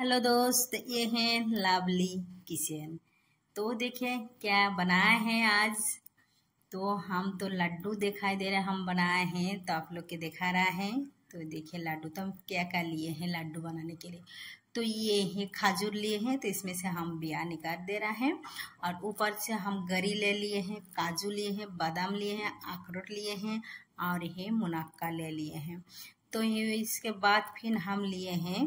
hello दोस्त ये है लवली किचन तो देखिए क्या बनाए हैं आज तो हम तो लड्डू दिखाई दे रहे हम बनाए हैं तो आप लोग के दिखा रहा है तो देखिए लड्डू तो हम क्या क्या लिए हैं लड्डू बनाने के लिए तो ये है खजूर लिए हैं तो इसमें से हम बिया निकाल दे रहा है और ऊपर से हम गरी ले लिए हैं काजू लिए हैं बादाम लिए हैं अखरोट लिए हैं और ये मुनक्का ले लिए हैं तो ये इसके बाद फिर हम लिए हैं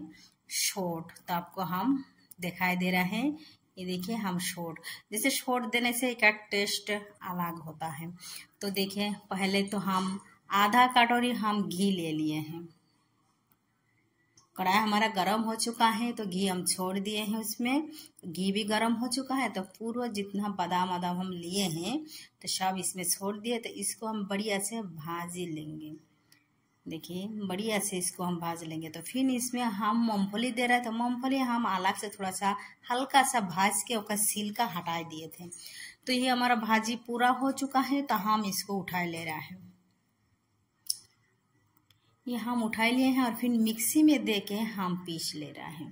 शॉर्ट तो आपको हम दिखाई दे रहे हैं ये देखिए हम शॉर्ट जैसे शॉर्ट देने से एक टेस्ट अलग होता है तो देखिए पहले तो हम आधा कटोरी हम घी ले लिए हैं कढ़ाई हमारा गर्म हो चुका है तो घी हम छोड़ दिए हैं उसमें घी भी गर्म हो चुका है तो पूर्व जितना बादाम वादाम हम लिए हैं तो सब इसमें छोड़ दिए तो इसको हम बढ़िया से भाजी लेंगे देखिए बढ़िया से इसको हम भाज लेंगे तो फिर इसमें हम मूंगफली दे रहे हैं तो मूंगफली हम अलग से थोड़ा सा हल्का सा भाज के उसका सिलका हटा दिए थे तो ये हमारा भाजी पूरा हो चुका है तो हम इसको उठा ले रहे हैं ये हम उठा लिए हैं और फिर मिक्सी में दे के हम पीस ले रहे हैं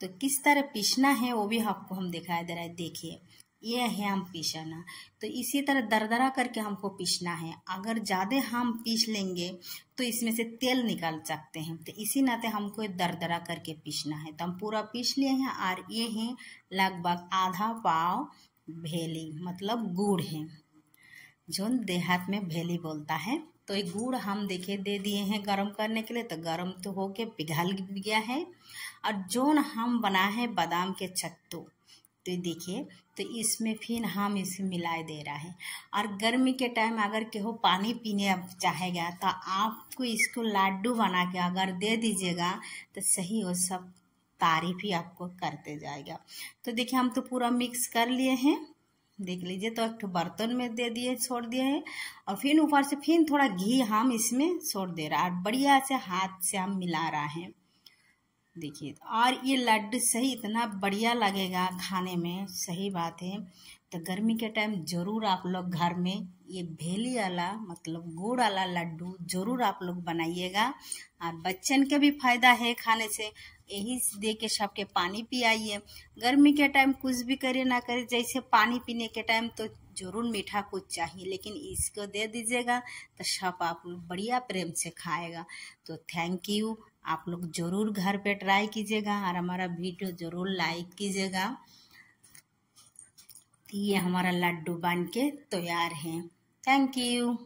तो किस तरह पीसना है वो भी आपको हम दिखाई दे रहा है देखिए ये है हम पीसना तो इसी तरह दरदरा करके हमको पीसना है अगर ज़्यादा हम पीस लेंगे तो इसमें से तेल निकाल सकते हैं तो इसी नाते हमको दरदरा करके पीसना है तो हम पूरा पीस लिए हैं और ये हैं लगभग आधा पाव भेली मतलब गुड़ है जो देहात में भेली बोलता है तो ये गुड़ हम देखे दे दिए हैं गर्म करने के लिए तो गर्म तो होके पिघल गया है और जोन हम बना है बादाम के छत्तू तो देखिए तो इसमें फिर हम इसे मिलाए दे रहा है और गर्मी के टाइम अगर केहो पानी पीने चाहेगा तो आपको इसको लाड्डू बना के अगर दे दीजिएगा तो सही हो सब तारीफ ही आपको करते जाएगा तो देखिए हम तो पूरा मिक्स कर लिए हैं देख लीजिए तो एक बर्तन में दे दिए छोड़ दिए हैं और फिर ऊपर से फिर थोड़ा घी हम इसमें छोड़ दे रहा है और बढ़िया से हाथ से हम मिला रहा है देखिए और ये लड्डू सही इतना बढ़िया लगेगा खाने में सही बात है तो गर्मी के टाइम ज़रूर आप लोग घर में ये भेली वाला मतलब गुड़ वाला लड्डू ज़रूर आप लोग बनाइएगा और बच्चन के भी फायदा है खाने से यही दे के सबके पानी पियाइए गर्मी के टाइम कुछ भी करे ना करे जैसे पानी पीने के टाइम तो जरूर मीठा कुछ चाहिए लेकिन इसको दे दीजिएगा तो सब आप बढ़िया प्रेम से खाएगा तो थैंक यू आप लोग ज़रूर घर पे ट्राई कीजिएगा और हमारा वीडियो ज़रूर लाइक कीजिएगा ये हमारा लड्डू बन के तैयार है थैंक यू